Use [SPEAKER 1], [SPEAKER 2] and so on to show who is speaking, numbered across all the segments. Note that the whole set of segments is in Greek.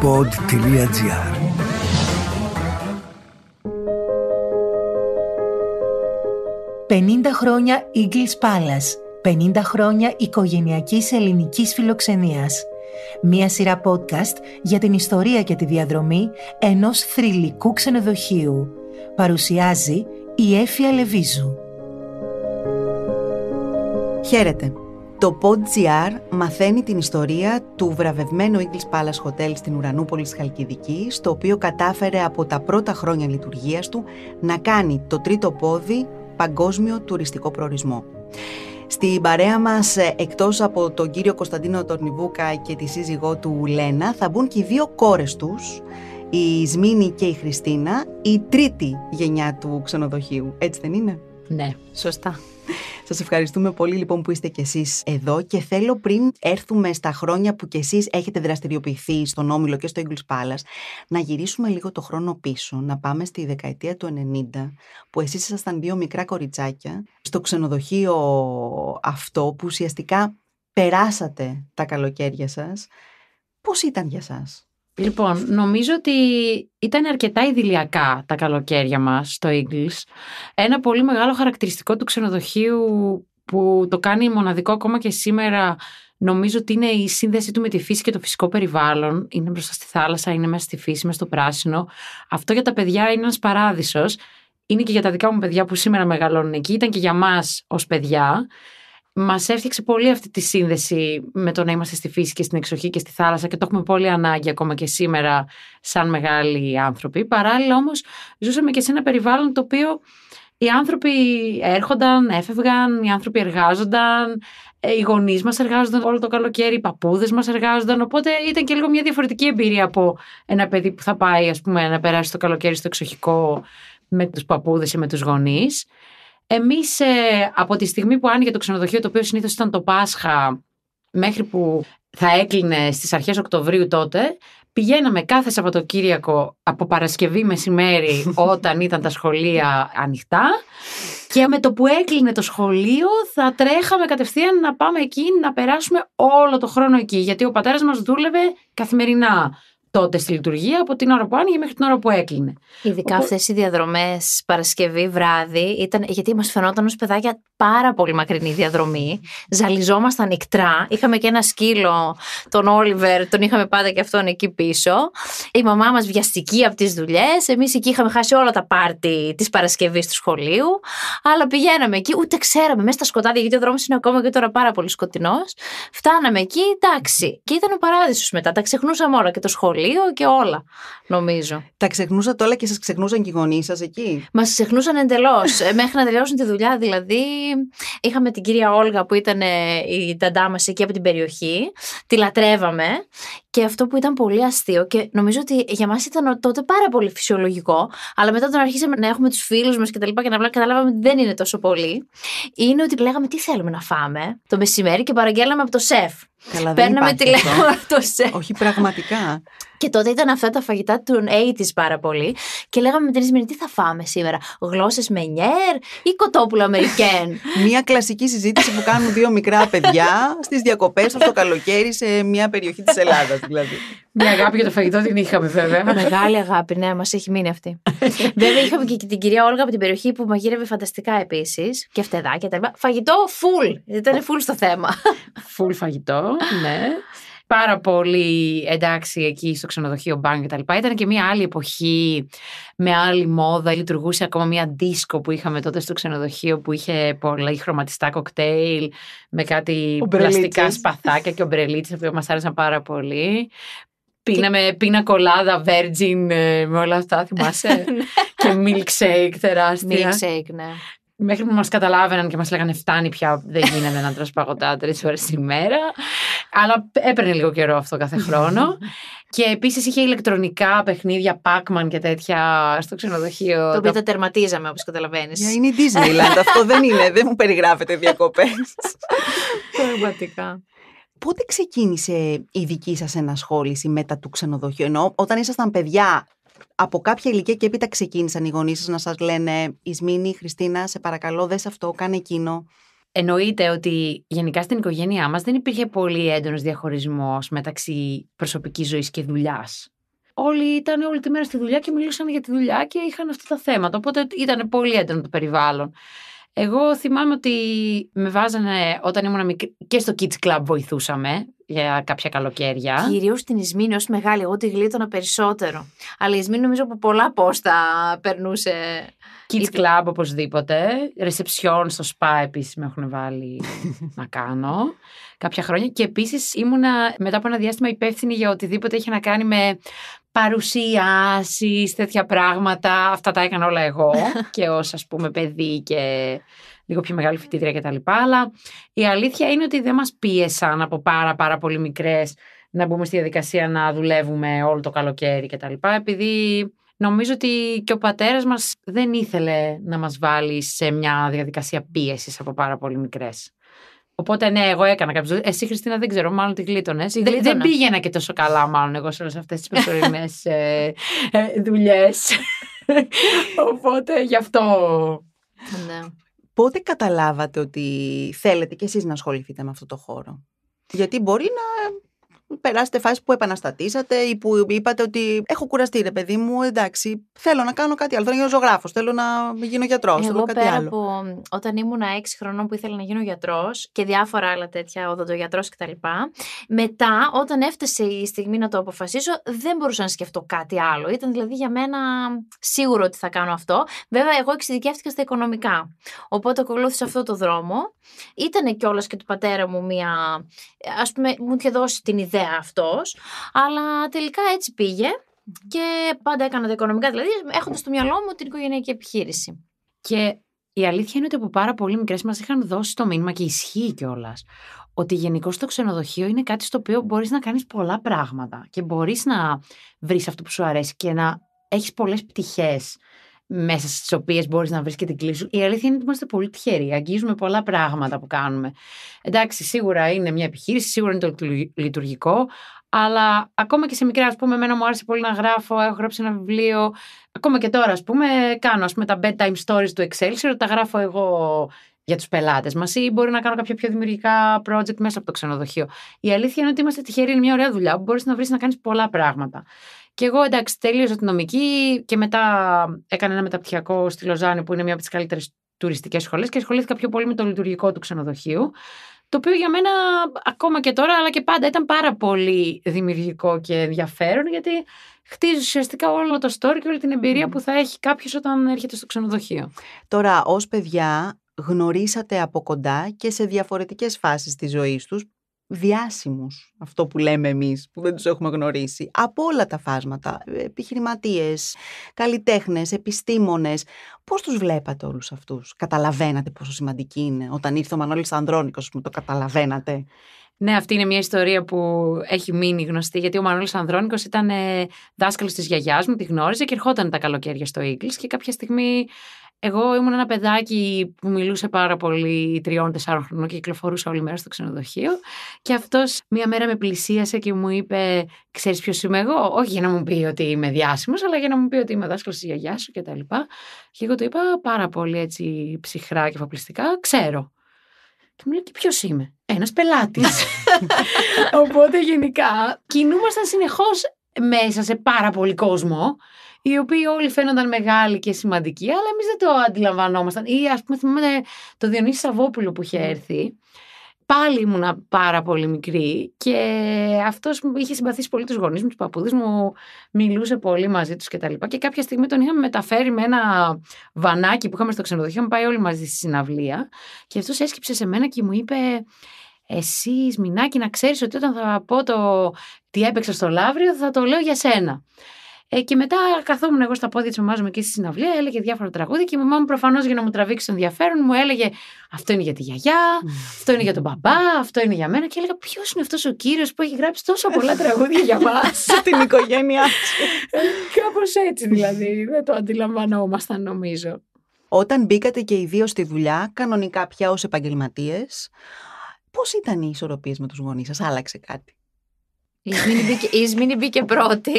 [SPEAKER 1] pod.gr
[SPEAKER 2] «50 χρόνια Eagles Palace», «50 χρόνια οικογενειακής ελληνικής φιλοξενίας». Μία σειρά podcast για την ιστορία και τη διαδρομή ενός θρηλυκού ξενοδοχείου. Παρουσιάζει η Έφη Αλεβίζου.
[SPEAKER 1] Χαίρετε. Το PodGR μαθαίνει την ιστορία του βραβευμένου English Palace Hotel στην Ουρανούπολη της Χαλκιδικής, το οποίο κατάφερε από τα πρώτα χρόνια λειτουργίας του να κάνει το τρίτο πόδι παγκόσμιο τουριστικό προορισμό. Στην παρέα μας, εκτός από τον κύριο Κωνσταντίνο Τορνιβούκα και τη σύζυγό του Λένα, θα μπουν και οι δύο κόρες τους, η Σμίνη και η Χριστίνα, η τρίτη γενιά του ξενοδοχείου. Έτσι δεν είναι? Ναι, σωστά. Σας ευχαριστούμε πολύ λοιπόν που είστε κι εσείς εδώ και θέλω πριν έρθουμε στα χρόνια που κι εσείς έχετε δραστηριοποιηθεί στον Όμιλο και στο English Palace να γυρίσουμε λίγο το χρόνο πίσω, να πάμε στη δεκαετία του 90 που εσείς ήσασταν δύο μικρά κοριτσάκια στο ξενοδοχείο αυτό που ουσιαστικά περάσατε τα καλοκαίρια σας. Πώς ήταν για σας?
[SPEAKER 3] Λοιπόν, νομίζω ότι ήταν αρκετά ειδηλιακά τα καλοκαίρια μας στο English. Ένα πολύ μεγάλο χαρακτηριστικό του ξενοδοχείου που το κάνει μοναδικό ακόμα και σήμερα νομίζω ότι είναι η σύνδεσή του με τη φύση και το φυσικό περιβάλλον. Είναι μπροστά στη θάλασσα, είναι μέσα στη φύση, μέσα στο πράσινο. Αυτό για τα παιδιά είναι ένας παράδεισος. Είναι και για τα δικά μου παιδιά που σήμερα μεγαλώνουν εκεί, ήταν και για μας ως παιδιά. Μας έφτιαξε πολύ αυτή τη σύνδεση με το να είμαστε στη φύση και στην εξοχή και στη θάλασσα και το έχουμε πολύ ανάγκη ακόμα και σήμερα σαν μεγάλοι άνθρωποι. Παράλληλα όμως ζούσαμε και σε ένα περιβάλλον το οποίο οι άνθρωποι έρχονταν, έφευγαν, οι άνθρωποι εργάζονταν, ε, οι γονείς μας εργάζονταν όλο το καλοκαίρι, οι παππούδες μας εργάζονταν. Οπότε ήταν και λίγο μια διαφορετική εμπειρία από ένα παιδί που θα πάει, ας πούμε, να περάσει το καλοκαίρι στο εξοχικό με τους παππούδες ή με τους γονείς. Εμείς ε, από τη στιγμή που άνοιγε το ξενοδοχείο, το οποίο συνήθως ήταν το Πάσχα, μέχρι που θα έκλεινε στις αρχές Οκτωβρίου τότε, πηγαίναμε κάθε Σαββατοκύριακο από Παρασκευή μεσημέρι όταν ήταν τα σχολεία ανοιχτά και με το που έκλεινε το σχολείο θα τρέχαμε κατευθείαν να πάμε εκεί να περάσουμε όλο το χρόνο εκεί γιατί ο πατέρας μας δούλευε καθημερινά
[SPEAKER 4] τότε στη λειτουργία από
[SPEAKER 3] την ώρα που άνοιγε μέχρι την ώρα που έκλεινε.
[SPEAKER 4] Ειδικά Οπό... αυτές οι διαδρομές Παρασκευή βράδυ ήταν. Γιατί μας φαινόταν ως παιδάκια πάρα πολύ μακρινή διαδρομή. Ζαλιζόμασταν νυχτρά, Είχαμε και ένα σκύλο, τον Όλιβερ, τον είχαμε πάντα και αυτόν εκεί πίσω. Η μαμά μας βιαστική από τις δουλειές. Εμείς εκεί είχαμε χάσει όλα τα πάρτι της Παρασκευής του σχολείου. Αλλά πηγαίναμε εκεί, ούτε ξέραμε μέσα στα σκοτάδια, γιατί ο δρόμος είναι ακόμα και τώρα πάρα πολύ σκοτεινός. Φτάναμε εκεί, εντάξει. Και ήταν ο παράδεισος μετά. Τα ξεχνούσαμε όλα και το σχολείο σχολείο και όλα, νομίζω. Τα ξεχνούσατε όλα και σας ξεχνούσαν και οι γονείς σας εκεί. Μας ξεχνούσαν εντελώς. Ε, μέχρι να τελειώσουν τη δουλειά, δηλαδή. Είχαμε την κυρία Όλγα που ήταν ε, η ταντά μας εκεί από την περιοχή. Τη λατρεύαμε. Και αυτό που ήταν πολύ αστείο και νομίζω ότι για μας ήταν τότε πάρα πολύ φυσιολογικό, αλλά μετά όταν αρχίσαμε να έχουμε τους φίλους μας και τα λοιπά και να καταλάβαμε ότι δεν είναι τόσο πολύ, είναι ότι λέγαμε τι θέλουμε να φάμε το μεσημέρι και παραγγέλαμε από το σεφ. Καλά, Παίρναμε τηλέφωνο από το σεφ. Όχι, πραγματικά. Και τότε ήταν αυτά τα φαγητά του 80 πάρα πολύ. Και λέγαμε με την Ισμηνή, τι θα φάμε σήμερα, γλώσσες με νιέρ ή κοτόπουλο Αμερικέν. μια κλασική συζήτηση που κάνουν
[SPEAKER 1] δύο μικρά παιδιά στις διακοπές αυτό καλοκαίρι σε μια περιοχή της Ελλάδας, δηλαδή.
[SPEAKER 4] Μια αγάπη για το φαγητό την
[SPEAKER 3] είχαμε, βέβαια. Μεγάλη
[SPEAKER 4] αγάπη, ναι, μας έχει μείνει αυτή. βέβαια, είχαμε και την κυρία Όλγα από την περιοχή που μαγείρευε φανταστικά επίσης. Και φτεδάκια τα λοιπά. Φαγητό full. Ήταν full στο θέμα.
[SPEAKER 3] Full φαγητό, ναι πάρα πολύ εντάξει εκεί στο ξενοδοχείο μπάνγκ και Ήταν και μια άλλη εποχή με άλλη μόδα. Λειτουργούσε ακόμα μια δίσκο που είχαμε τότε στο ξενοδοχείο που είχε πολλά χρωματιστά κοκτέιλ με κάτι πλαστικά σπαθάκια και ομπρελίτσες που μας άρεσαν πάρα πολύ. Πίναμε πίνα κολάδα, virgin, ε, με όλα αυτά, θυμάσαι. Ναι. και milkshake τεράστια. Milkshake, ναι. Μέχρι που μας καταλάβαιναν και μας λέγανε Φτάνει πια, δεν γίνεται να τρως παγωτά τρεις ώρες τη μέρα. Αλλά έπαιρνε λίγο καιρό αυτό κάθε χρόνο. και επίσης είχε ηλεκτρονικά παιχνίδια, Pac-Man και τέτοια στο ξενοδοχείο. Το οποίο τα τερματίζαμε, όπως καταλαβαίνεις. Ναι, είναι η Disneyland.
[SPEAKER 1] αυτό δεν είναι. Δεν μου περιγράφεται διακοπές. Πραγματικά. Πότε ξεκίνησε η δική σας ενασχόληση μετά του ξενοδοχείου, ενώ όταν ήσασταν παιδιά από κάποια ηλικία και έπειτα ξεκίνησαν οι γονείς σας να σας λένε «Ισμήνη, Χριστίνα, σε παρακαλώ, δες αυτό, κάνε εκείνο».
[SPEAKER 3] Εννοείται ότι γενικά στην οικογένειά μας δεν υπήρχε πολύ έντονος διαχωρισμός μεταξύ προσωπικής ζωής και δουλειάς. Όλοι ήταν όλη τη μέρα στη δουλειά και μιλούσαν για τη δουλειά και είχαν αυτά τα θέματα. Οπότε ήταν πολύ έντονο το περιβάλλον. Εγώ θυμάμαι ότι με βάζανε όταν ήμουν μικρή. και στο Kids Club βοηθούσαμε για κάποια καλοκαίρια. Κυρίως
[SPEAKER 4] την Ισμήνη, ως μεγάλη, εγώ τη γλίτωνα περισσότερο. Αλλά η Ισμήνη νομίζω από πολλά πόστα περνούσε
[SPEAKER 3] Kids Club οπωσδήποτε. reception στο spa επίσης με έχουν βάλει να κάνω κάποια χρόνια. Και επίσης ήμουνα μετά από ένα διάστημα υπεύθυνη για οτιδήποτε είχε να κάνει με παρουσιάσεις, τέτοια πράγματα. Αυτά τα έκανα όλα εγώ και ως ας πούμε παιδί και λίγο πιο μεγάλη φοιτήτρια κτλ. Αλλά η αλήθεια είναι ότι δεν μας πίεσαν από πάρα, πάρα πολύ μικρές να μπούμε στη διαδικασία να δουλεύουμε όλο το καλοκαίρι κτλ. Επειδή Νομίζω ότι και ο πατέρας μας δεν ήθελε να μας βάλει σε μια διαδικασία πίεσης από πάρα πολύ μικρές. Οπότε ναι, εγώ έκανα κάποιε δουλειέ. Εσύ, Χριστίνα, δεν ξέρω, μάλλον τη γλίτωνες. Δεν, δεν πήγαινα και τόσο καλά, μάλλον εγώ σε όλες αυτές τις προσωρινές ε, ε δουλειές. Οπότε
[SPEAKER 1] γι' αυτό. Ναι. Πότε καταλάβατε ότι θέλετε κι εσείς να ασχοληθείτε με αυτό το χώρο. Γιατί μπορεί να περάσετε φάση που επαναστατήσατε ή που είπατε ότι έχω κουραστεί, ρε παιδί μου, εντάξει, θέλω να κάνω κάτι άλλο. Θέλω να γίνω ζωγράφος, θέλω να γίνω γιατρός, θέλω κάτι πέρα άλλο.
[SPEAKER 4] Από, όταν ήμουν 6 χρονών που ήθελα να γίνω γιατρός και διάφορα άλλα τέτοια, οδοντογιατρός κτλ. Μετά, όταν έφτασε η που ειπατε οτι εχω κουραστει ρε παιδι μου ενταξει θελω να κανω κατι αλλο θελω να γινω ζωγραφο θελω να γινω γιατρο εγω κατι περα αλλο οταν ημουν 6 χρονων που ηθελα να γινω γιατρο και διαφορα αλλα τετοια οδοντογιατρο κτλ μετα οταν εφτασε η στιγμη να το αποφασίσω, δεν μπορούσα να σκεφτώ κάτι άλλο. Ήταν δηλαδή για μένα σίγουρο ότι θα κάνω αυτό. Βέβαια, εγώ εξειδικεύτηκα στα οικονομικά. Οπότε ακολούθησα αυτό το δρόμο. Ήταν κιόλας και του πατέρα μου μία. πούμε, μου είχε δώσει την ιδέα αυτός, αλλά τελικά έτσι πήγε και πάντα έκανα τα οικονομικά, δηλαδή έχοντας στο μυαλό μου την οικογενειακή επιχείρηση. Και η αλήθεια είναι ότι από πάρα πολύ μικρές μας είχαν δώσει το μήνυμα και ισχύει
[SPEAKER 3] κιόλας. Ότι γενικώς το ξενοδοχείο είναι κάτι στο οποίο μπορείς να κάνεις πολλά πράγματα και μπορείς να βρεις αυτό που σου αρέσει και να έχεις πολλές πτυχές μέσα στις οποίες μπορείς να βρεις και την κλίση σου. Η αλήθεια είναι ότι είμαστε πολύ τυχεροί. Αγγίζουμε πολλά πράγματα που κάνουμε. Εντάξει, σίγουρα είναι μια επιχείρηση, σίγουρα είναι το λειτουργικό, αλλά ακόμα και σε μικρά, ας πούμε, εμένα μου άρεσε πολύ να γράφω, έχω γράψει ένα βιβλίο. Ακόμα και τώρα, ας πούμε, κάνω ας πούμε, τα bedtime stories του Excelsior, τα γράφω εγώ για τους πελάτες μας ή μπορεί να κάνω κάποια πιο δημιουργικά project μέσα από το ξενοδοχείο. Η αλήθεια είναι ότι είμαστε τυχεροί, είναι μια ωραία δουλειά που μπορείς να βρεις να κάνεις πολλά πράγματα. Και εγώ εντάξει, τελείωσα την νομική και μετά έκανα ένα μεταπτυχιακό στη Λοζάνη, που είναι μια από τις καλύτερες τουριστικές σχολές και ασχολήθηκα πιο πολύ με το λειτουργικό του ξενοδοχείου. Το οποίο για μένα ακόμα και τώρα, αλλά και πάντα ήταν πάρα πολύ δημιουργικό και ενδιαφέρον, γιατί χτίζει ουσιαστικά όλο το story και όλη την εμπειρία που θα έχει κάποιος όταν έρχεται στο
[SPEAKER 1] ξενοδοχείο. Τώρα, ως παιδιά, γνωρίσατε από κοντά και σε διαφορετικές φάσεις της ζωής τους διάσημους, αυτό που λέμε εμείς, που δεν τους έχουμε γνωρίσει, από όλα τα φάσματα, ε, επιχειρηματίες, καλλιτέχνες, επιστήμονες. Πώς τους βλέπατε όλους αυτούς, καταλαβαίνατε πόσο σημαντική είναι. Όταν ήρθε ο Μανώλης Ανδρώνικος, μου το καταλαβαίνατε.
[SPEAKER 3] Ναι, αυτή είναι μια ιστορία που έχει μείνει γνωστή, γιατί ο Μανώλης Ανδρώνικος ήταν ε, δάσκαλος της γιαγιάς μου, τη γνώριζε και ερχόταν τα καλοκαίρια στο Ίγκλης και κάποια στιγμή εγώ ήμουν ένα παιδάκι που μιλούσε πάρα πολύ τριών-τεσσάρων χρονών και κυκλοφορούσε όλη μέρα στο ξενοδοχείο. Και αυτός μία μέρα με πλησίασε και μου είπε: Ξέρεις ποιος είμαι εγώ. Όχι για να μου πει ότι είμαι διάσημος, αλλά για να μου πει ότι είμαι δάσκαλος της γιαγιάς σου κτλ. Και, εγώ του είπα πάρα πολύ έτσι ψυχρά και φαπλιστικά: Ξέρω. Και μου λέει: Και ποιος είμαι. Ένας πελάτης. Οπότε γενικά κινούμασταν συνεχώς μέσα σε πάρα πολύ κόσμο οι οποίοι όλοι φαίνονταν μεγάλοι και σημαντικοί, αλλά εμείς δεν το αντιλαμβανόμασταν. Ή ας πούμε, θυμάμαι το Διονύσης Σαββόπουλο που είχε ναι. έρθει. Πάλι ήμουν πάρα πολύ μικρή και αυτός είχε συμπαθήσει πολύ τους γονείς μου, τους παππούδες μου, μιλούσε πολύ μαζί τους κτλ. Και, και κάποια στιγμή τον είχαμε μεταφέρει με ένα βανάκι που είχαμε στο ξενοδοχείο, με πάει όλοι μαζί στη συναυλία. Και αυτός έσκυψε σε μένα και μου είπε, εσύ, Μινάκι, να ξέρεις ότι όταν θα πω το τι έπαιξα στο Λαύριο, θα το λέω για σένα. Ε, και μετά καθόμουν εγώ στα πόδια της μαμάς μου και στη συναυλία, έλεγε διάφορα τραγούδια και η μαμά μου προφανώς για να μου τραβήξει το ενδιαφέρον μου έλεγε Αυτό είναι για τη γιαγιά, αυτό είναι για τον μπαμπά, αυτό είναι για μένα. Και έλεγα Ποιος είναι αυτός ο κύριος που έχει γράψει τόσα πολλά τραγούδια για μας. την οικογένειά του. Ε, Κάπως έτσι δηλαδή. Δεν το αντιλαμβανόμασταν νομίζω.
[SPEAKER 1] Όταν μπήκατε και οι δύο στη δουλειά, κανονικά πια ως επαγγελματίες, πώς ήταν οι ισορροπίες με τους γονείς σας, άλλαξε κάτι.
[SPEAKER 4] Η Ισμήνη μπήκε, η μπήκε πρώτη.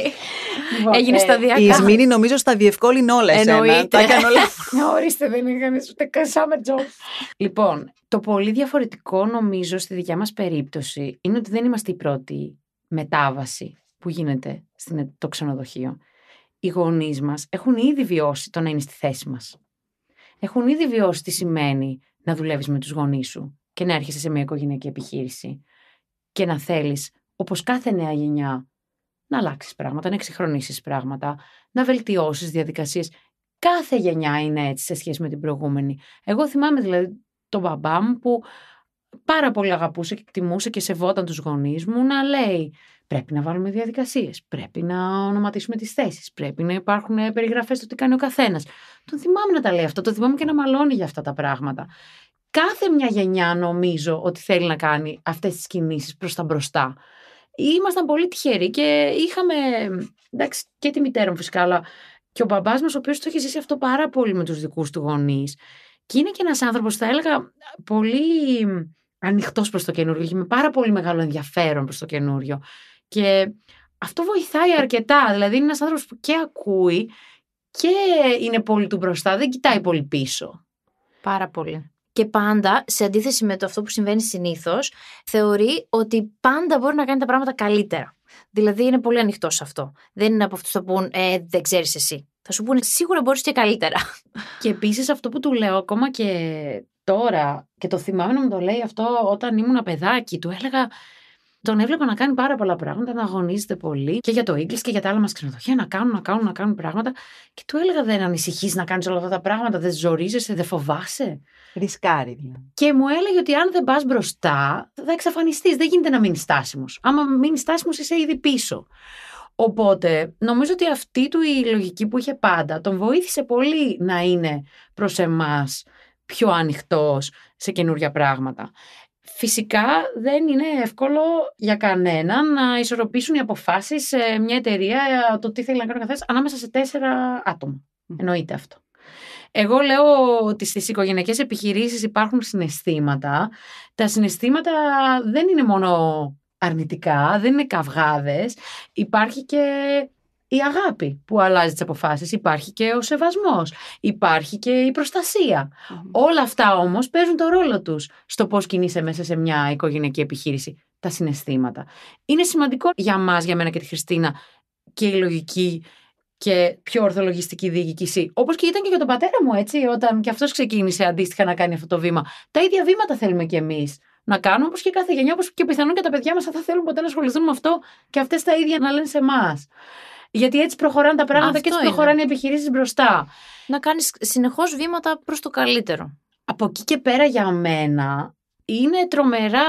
[SPEAKER 4] Λοιπόν, Έγινε ε, σταδιακά. Η Ισμήνη
[SPEAKER 1] νομίζω στα διευκόλυν όλα εσένα. Τα όλα.
[SPEAKER 3] Να Ορίστε, δεν είχαν ούτε καν Λοιπόν, το πολύ διαφορετικό νομίζω στη δικιά μας περίπτωση είναι ότι δεν είμαστε η πρώτη μετάβαση που γίνεται στο ε- ξενοδοχείο. Οι γονείς μας έχουν ήδη βιώσει το να είναι στη θέση μας. Έχουν ήδη βιώσει τι σημαίνει να δουλεύεις με τους γονείς σου και να έρχεσαι σε μια οικογενειακή επιχείρηση και να θέλεις όπως κάθε νέα γενιά, να αλλάξεις πράγματα, να εξυγχρονίσεις πράγματα, να βελτιώσεις διαδικασίες. Κάθε γενιά είναι έτσι σε σχέση με την προηγούμενη. Εγώ θυμάμαι δηλαδή τον μπαμπά μου που πάρα πολύ αγαπούσε και εκτιμούσε και σεβόταν τους γονείς μου να λέει πρέπει να βάλουμε διαδικασίες, πρέπει να ονοματίσουμε τις θέσεις. πρέπει να υπάρχουν περιγραφές του τι κάνει ο καθένας. Τον θυμάμαι να τα λέει αυτό, τον θυμάμαι και να μαλώνει για αυτά τα πράγματα. Κάθε μια γενιά νομίζω ότι θέλει να κάνει αυτές τις κινήσεις προς τα μπροστά ήμασταν πολύ τυχεροί και είχαμε. Εντάξει, και τη μητέρα μου φυσικά, αλλά και ο μπαμπάς μας, ο οποίος το έχει ζήσει αυτό πάρα πολύ με τους δικούς του δικού του γονείς. Και είναι και ένας άνθρωπος, θα έλεγα, πολύ ανοιχτός προς το καινούριο και με πάρα πολύ μεγάλο ενδιαφέρον προς το καινούριο. Και αυτό βοηθάει
[SPEAKER 4] αρκετά. Δηλαδή, είναι ένας άνθρωπος που και ακούει και είναι πολύ του μπροστά, δεν κοιτάει πολύ πίσω. Πάρα πολύ και πάντα, σε αντίθεση με το αυτό που συμβαίνει συνήθως, θεωρεί ότι πάντα μπορεί να κάνει τα πράγματα καλύτερα. Δηλαδή είναι πολύ ανοιχτό σε αυτό. Δεν είναι από αυτούς που θα πούν «Ε, δεν ξέρεις εσύ. Θα σου πούνε σίγουρα μπορείς και καλύτερα. Και επίσης αυτό που του λέω ακόμα και τώρα, και το
[SPEAKER 3] θυμάμαι να μου το λέει αυτό όταν ήμουν παιδάκι, του έλεγα τον έβλεπα να κάνει πάρα πολλά πράγματα, να αγωνίζεται πολύ και για το English και για τα άλλα μας ξενοδοχεία, να κάνουν, να κάνουν, να κάνουν πράγματα. Και του έλεγα: Δεν ανησυχείς να κάνεις όλα αυτά τα πράγματα, δεν ζορίζεσαι, δεν φοβάσαι. Ρισκάρι δηλαδή. Και μου έλεγε ότι αν δεν πας μπροστά, θα εξαφανιστείς. Δεν γίνεται να μείνεις στάσιμος. Άμα μείνεις στάσιμος, είσαι ήδη πίσω. Οπότε νομίζω ότι αυτή του η λογική που είχε πάντα τον βοήθησε πολύ να είναι προς εμάς πιο ανοιχτός σε καινούργια πράγματα. Φυσικά δεν είναι εύκολο για κανένα να ισορροπήσουν οι αποφάσεις σε μια εταιρεία το τι θέλει να κάνει ο καθένας ανάμεσα σε τέσσερα άτομα. Εννοείται αυτό. Εγώ λέω ότι στις οικογενειακές επιχειρήσεις υπάρχουν συναισθήματα. Τα συναισθήματα δεν είναι μόνο αρνητικά, δεν είναι καυγάδες. Υπάρχει και η αγάπη που αλλάζει τις αποφάσεις, υπάρχει και ο σεβασμός, υπάρχει και η προστασία. Όλα αυτά όμως παίζουν το ρόλο τους στο πώς κινείσαι μέσα σε μια οικογενειακή επιχείρηση, τα συναισθήματα. Είναι σημαντικό για μας, για μένα και τη Χριστίνα, και η λογική και πιο ορθολογιστική διοίκηση. Όπως και ήταν και για τον πατέρα μου, έτσι, όταν και αυτός ξεκίνησε αντίστοιχα να κάνει αυτό το βήμα. Τα ίδια βήματα θέλουμε κι εμείς να κάνουμε, όπως και κάθε γενιά, όπως και πιθανόν και τα παιδιά μας θα θέλουν ποτέ να ασχοληθούν με αυτό και αυτές τα ίδια να λένε σε εμάς.
[SPEAKER 4] Γιατί έτσι προχωράνε τα πράγματα και έτσι είναι. προχωράνε οι επιχειρήσεις μπροστά. Να κάνεις συνεχώς βήματα προς το καλύτερο.
[SPEAKER 3] Από εκεί και πέρα για μένα είναι τρομερά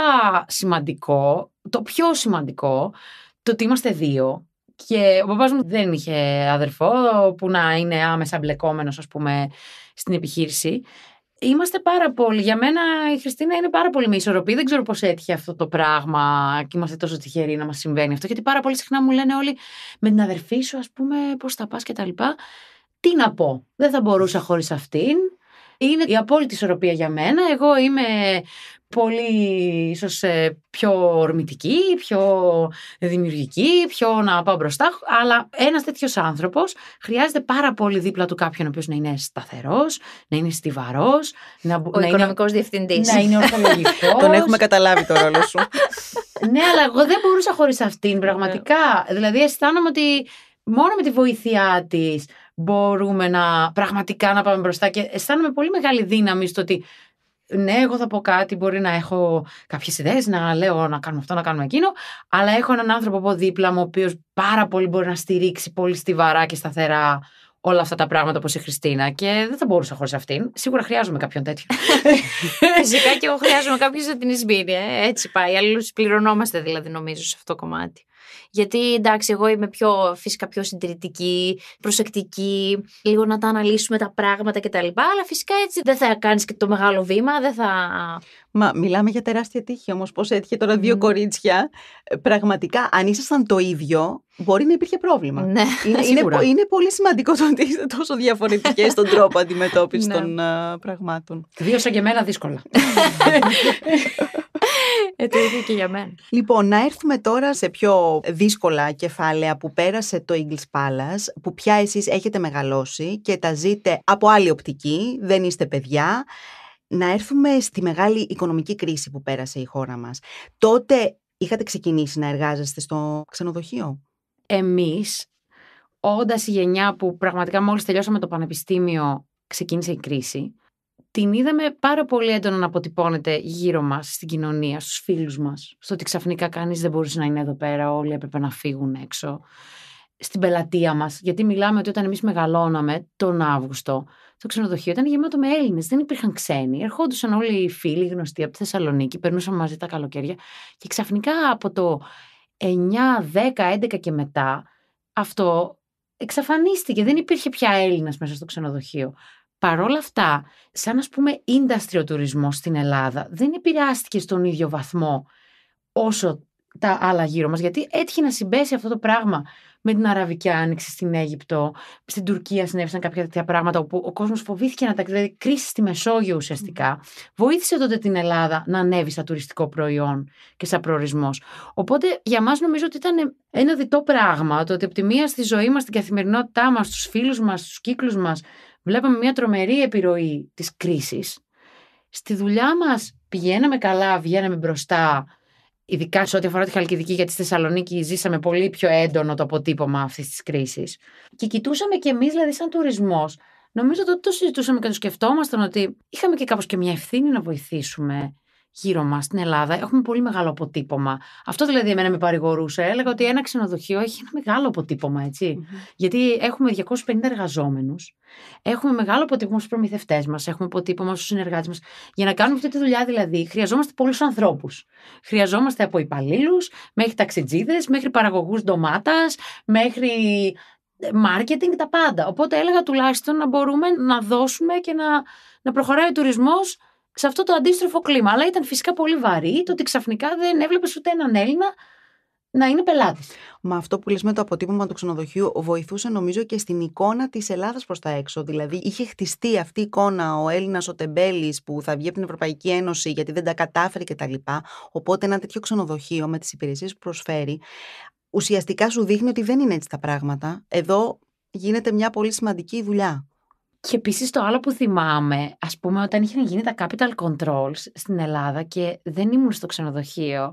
[SPEAKER 3] σημαντικό, το πιο σημαντικό, το ότι είμαστε δύο. Και ο παπάς μου δεν είχε αδερφό που να είναι άμεσα μπλεκόμενος, ας πούμε στην επιχείρηση. Είμαστε πάρα πολύ. Για μένα η Χριστίνα είναι πάρα πολύ με ισορροπή. Δεν ξέρω πώς έτυχε αυτό το πράγμα και είμαστε τόσο τυχεροί να μας συμβαίνει αυτό. Γιατί πάρα πολύ συχνά μου λένε όλοι με την αδερφή σου, ας πούμε, πώς θα πας και τα λοιπά. Τι να πω. Δεν θα μπορούσα χωρίς αυτήν είναι η απόλυτη ισορροπία για μένα. Εγώ είμαι πολύ ίσως ε, πιο ορμητική, πιο δημιουργική, πιο να πάω μπροστά. Αλλά ένας τέτοιος άνθρωπος χρειάζεται πάρα πολύ δίπλα του κάποιον ο οποίος να είναι σταθερός, να είναι στιβαρός. Να, ο να οικονομικός
[SPEAKER 4] είναι, διευθυντής. Να είναι ορθολογικός. Τον έχουμε
[SPEAKER 3] καταλάβει το ρόλο σου. ναι, αλλά εγώ δεν μπορούσα χωρίς αυτήν πραγματικά. Ναι. δηλαδή αισθάνομαι ότι μόνο με τη βοήθειά της μπορούμε να πραγματικά να πάμε μπροστά και αισθάνομαι πολύ μεγάλη δύναμη στο ότι ναι, εγώ θα πω κάτι, μπορεί να έχω κάποιες ιδέες, να λέω να κάνουμε αυτό, να κάνουμε εκείνο, αλλά έχω έναν άνθρωπο από δίπλα μου, ο οποίος πάρα πολύ μπορεί να στηρίξει πολύ στιβαρά και σταθερά όλα αυτά τα πράγματα όπως η Χριστίνα. Και δεν θα μπορούσα χωρίς αυτήν. Σίγουρα χρειάζομαι κάποιον τέτοιο.
[SPEAKER 4] Φυσικά και εγώ χρειάζομαι κάποιον σε την εισμπύρια. Ε. Έτσι πάει. Αλλιώς πληρωνόμαστε δηλαδή, νομίζω, σε αυτό το κομμάτι. Γιατί εντάξει, εγώ είμαι πιο φυσικά πιο συντηρητική, προσεκτική, λίγο να τα αναλύσουμε τα πράγματα κτλ. Αλλά φυσικά έτσι δεν θα κάνεις και το μεγάλο βήμα, δεν θα Μα μιλάμε για τεράστια τύχη
[SPEAKER 1] όμως Πώς έτυχε τώρα δύο κορίτσια. Ε, πραγματικά, αν ήσασταν το ίδιο, μπορεί να υπήρχε πρόβλημα. Ναι, είναι, είναι, είναι πολύ σημαντικό το ότι είστε τόσο διαφορετικές στον τρόπο αντιμετώπισης ναι. των
[SPEAKER 3] πραγμάτων. Δύο σαν και εμένα
[SPEAKER 1] δύσκολα.
[SPEAKER 4] ε, το ίδιο και για μένα.
[SPEAKER 1] Λοιπόν, να έρθουμε τώρα σε πιο δύσκολα κεφάλαια που πέρασε το English Palace, που πια εσείς έχετε μεγαλώσει και τα ζείτε από άλλη οπτική, δεν είστε παιδιά να έρθουμε στη μεγάλη οικονομική κρίση που πέρασε η χώρα
[SPEAKER 3] μας. Τότε είχατε ξεκινήσει να εργάζεστε στο ξενοδοχείο. Εμείς, όντας η γενιά που πραγματικά μόλις τελειώσαμε το πανεπιστήμιο, ξεκίνησε η κρίση, την είδαμε πάρα πολύ έντονα να αποτυπώνεται γύρω μας, στην κοινωνία, στους φίλους μας. Στο ότι ξαφνικά κανείς δεν μπορούσε να είναι εδώ πέρα, όλοι έπρεπε να φύγουν έξω στην πελατεία μας. Γιατί μιλάμε ότι όταν εμείς μεγαλώναμε τον Αύγουστο, το ξενοδοχείο ήταν γεμάτο με Έλληνες. Δεν υπήρχαν ξένοι. Ερχόντουσαν όλοι οι φίλοι γνωστοί από τη Θεσσαλονίκη, περνούσαν μαζί τα καλοκαίρια. Και ξαφνικά από το 9, 10, 11 και μετά, αυτό εξαφανίστηκε. Δεν υπήρχε πια Έλληνας μέσα στο ξενοδοχείο. Παρόλα αυτά, σαν να πούμε industry τουρισμό στην Ελλάδα, δεν επηρεάστηκε στον ίδιο βαθμό όσο τα άλλα γύρω μας, γιατί έτυχε να συμπέσει αυτό το πράγμα με την Αραβική Άνοιξη στην Αίγυπτο, στην Τουρκία συνέβησαν κάποια τέτοια πράγματα όπου ο κόσμος φοβήθηκε να τα δηλαδή κρίση στη Μεσόγειο ουσιαστικά. Βοήθησε τότε την Ελλάδα να ανέβει στα τουριστικό προϊόν και σαν προορισμός. Οπότε για μας νομίζω ότι ήταν ένα διτό πράγμα το ότι από τη μία στη ζωή μας, στην καθημερινότητά μας, στους φίλους μας, στους κύκλους μας, βλέπαμε μια τρομερή επιρροή της κρίσης. Στη δουλειά μας πηγαίναμε καλά, βγαίναμε μπροστά, ειδικά σε ό,τι αφορά τη Χαλκιδική, γιατί στη Θεσσαλονίκη ζήσαμε πολύ πιο έντονο το αποτύπωμα αυτής της κρίσης. Και κοιτούσαμε κι εμείς, δηλαδή, σαν τουρισμός, νομίζω ότι το συζητούσαμε και το σκεφτόμασταν ότι είχαμε και κάπως και μια ευθύνη να βοηθήσουμε γύρω μας στην Ελλάδα έχουμε πολύ μεγάλο αποτύπωμα. Αυτό δηλαδή εμένα με παρηγορούσε. Έλεγα ότι ένα ξενοδοχείο έχει ένα μεγάλο αποτύπωμα, Γιατί έχουμε 250 εργαζόμενους, έχουμε μεγάλο αποτύπωμα στους προμηθευτές μας, έχουμε αποτύπωμα στους συνεργάτες μας. Για να κάνουμε αυτή τη δουλειά δηλαδή χρειαζόμαστε πολλούς ανθρώπους. Χρειαζόμαστε από υπαλλήλους μέχρι ταξιτζίδες, μέχρι παραγωγούς ντομάτας, μέχρι marketing, ε, τα πάντα. Οπότε έλεγα τουλάχιστον να μπορούμε να δώσουμε και να, να προχωράει ο τουρισμός σε αυτό το αντίστροφο κλίμα. Αλλά ήταν φυσικά πολύ βαρύ το ότι ξαφνικά δεν έβλεπες ούτε έναν Έλληνα να είναι πελάτης. Μα αυτό που λες με το αποτύπωμα
[SPEAKER 1] του ξενοδοχείου βοηθούσε νομίζω και στην εικόνα της Ελλάδας προς τα έξω. Δηλαδή είχε χτιστεί αυτή η εικόνα ο Έλληνας ο Τεμπέλης που θα βγει από την Ευρωπαϊκή Ένωση γιατί δεν τα κατάφερε κτλ. Οπότε ένα τέτοιο ξενοδοχείο με τις υπηρεσίες που προσφέρει ουσιαστικά σου δείχνει ότι δεν είναι έτσι
[SPEAKER 3] τα πράγματα. Εδώ γίνεται μια πολύ σημαντική δουλειά. Και επίσης το άλλο που θυμάμαι, ας πούμε, όταν είχαν γίνει τα capital controls στην Ελλάδα και δεν ήμουν στο ξενοδοχείο,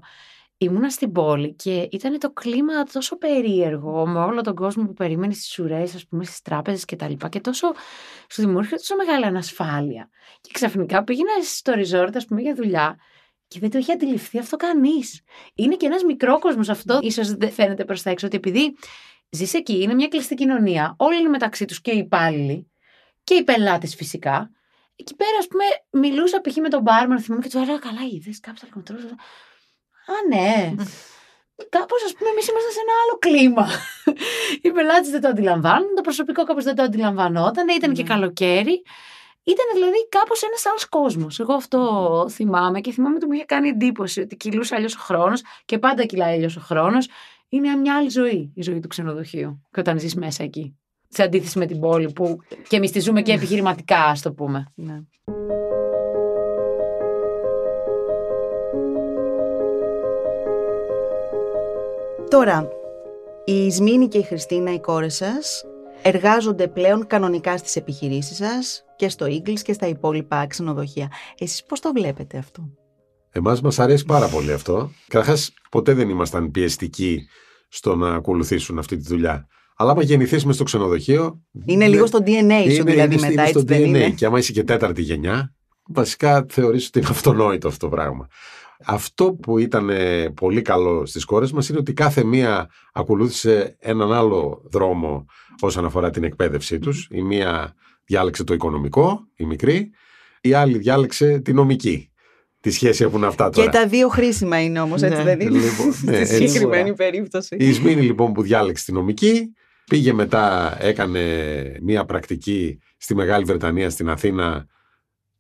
[SPEAKER 3] ήμουνα στην πόλη και ήταν το κλίμα τόσο περίεργο με όλο τον κόσμο που περίμενε στις ουρές, ας πούμε, στις τράπεζες και και τόσο σου δημιούργησε τόσο μεγάλη ανασφάλεια. Και ξαφνικά πήγαινα στο resort, ας πούμε, για δουλειά και δεν το είχε αντιληφθεί αυτό κανείς. Είναι και ένας μικρό κόσμο αυτό, ίσως δεν φαίνεται προς τα έξω, ότι επειδή Ζεις εκεί, είναι μια κλειστή κοινωνία. Όλοι είναι μεταξύ τους και οι υπάλληλοι και οι πελάτες φυσικά. Εκεί πέρα, ας πούμε, μιλούσα π.χ. με τον μπάρμαν, θυμάμαι και του έλεγα Καλά, είδες κάποιο Α, ναι. Κάπως, ας πούμε, εμείς ήμασταν σε ένα άλλο κλίμα. Οι πελάτες δεν το αντιλαμβάνουν, το προσωπικό κάπως δεν το αντιλαμβανόταν, ήταν και ναι. καλοκαίρι. Ήταν δηλαδή κάπως ένας άλλος κόσμος. Εγώ αυτό θυμάμαι και θυμάμαι ότι μου είχε κάνει εντύπωση ότι κυλούσε αλλιώς ο χρόνος και πάντα κυλάει αλλιώς ο χρόνος. Είναι μια άλλη ζωή η ζωή του ξενοδοχείου και όταν ζεις μέσα εκεί σε αντίθεση με την πόλη που και εμείς τη ζούμε και ναι. επιχειρηματικά, ας το πούμε. Ναι.
[SPEAKER 1] Τώρα, η Ισμήνη και η Χριστίνα, οι κόρες σας, εργάζονται πλέον κανονικά στις επιχειρήσεις σας και στο Ίγκλς και στα υπόλοιπα ξενοδοχεία. Εσείς πώς το βλέπετε αυτό?
[SPEAKER 5] Εμάς μας αρέσει πάρα πολύ αυτό. Καταρχάς ποτέ δεν ήμασταν πιεστικοί στο να ακολουθήσουν αυτή τη δουλειά. Αλλά άμα γεννηθείς μες στο ξενοδοχείο. Είναι ναι, λίγο στο
[SPEAKER 1] DNA σου, δηλαδή είναι, μετά έτσι DNA. Δεν είναι. Και
[SPEAKER 5] άμα είσαι και τέταρτη γενιά, βασικά θεωρείς ότι είναι αυτονόητο αυτό το πράγμα. Αυτό που ήταν πολύ καλό στις κόρες μας είναι ότι κάθε μία ακολούθησε έναν άλλο δρόμο όσον αφορά την εκπαίδευσή τους. Η μία διάλεξε το οικονομικό, η μικρή, η άλλη διάλεξε τη νομική. Τη σχέση έχουν αυτά τώρα. Και τα
[SPEAKER 1] δύο χρήσιμα είναι όμως έτσι ναι. δεν είναι. Λοιπόν, ναι, Στη συγκεκριμένη περίπτωση. Η Ισμήνη
[SPEAKER 5] λοιπόν που διάλεξε τη νομική, Πήγε μετά, έκανε μία πρακτική στη Μεγάλη Βρετανία, στην Αθήνα,